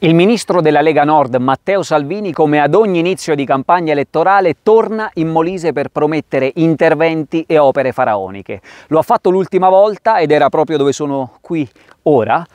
Il ministro della Lega Nord Matteo Salvini, come ad ogni inizio di campagna elettorale, torna in Molise per promettere interventi e opere faraoniche. Lo ha fatto l'ultima volta ed era proprio dove sono qui ora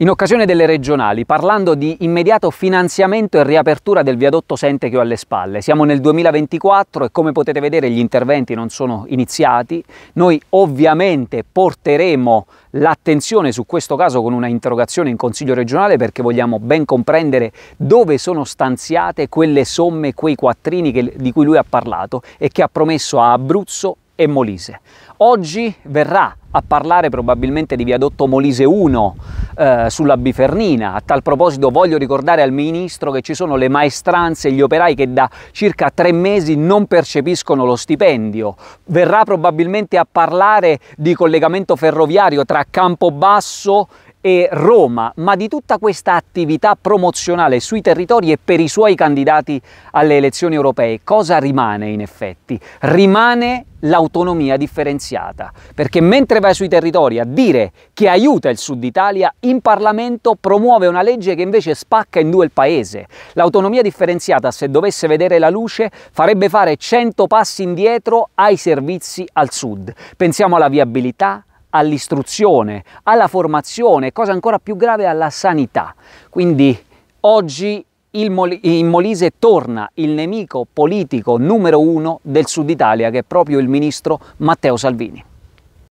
in occasione delle regionali, parlando di immediato finanziamento e riapertura del viadotto Sente che ho alle spalle, siamo nel 2024 e come potete vedere gli interventi non sono iniziati. Noi ovviamente porteremo l'attenzione su questo caso con una interrogazione in Consiglio regionale perché vogliamo ben comprendere dove sono stanziate quelle somme, quei quattrini che, di cui lui ha parlato e che ha promesso a Abruzzo e Molise. Oggi verrà a parlare probabilmente di viadotto Molise 1 eh, sulla Bifernina. A tal proposito voglio ricordare al Ministro che ci sono le maestranze e gli operai che da circa tre mesi non percepiscono lo stipendio. Verrà probabilmente a parlare di collegamento ferroviario tra Campobasso e Roma, ma di tutta questa attività promozionale sui territori e per i suoi candidati alle elezioni europee, cosa rimane in effetti? Rimane l'autonomia differenziata, perché mentre vai sui territori a dire che aiuta il Sud Italia, in Parlamento promuove una legge che invece spacca in due il paese. L'autonomia differenziata, se dovesse vedere la luce, farebbe fare 100 passi indietro ai servizi al Sud. Pensiamo alla viabilità, all'istruzione, alla formazione, cosa ancora più grave alla sanità. Quindi oggi Mol in Molise torna il nemico politico numero uno del Sud Italia, che è proprio il ministro Matteo Salvini.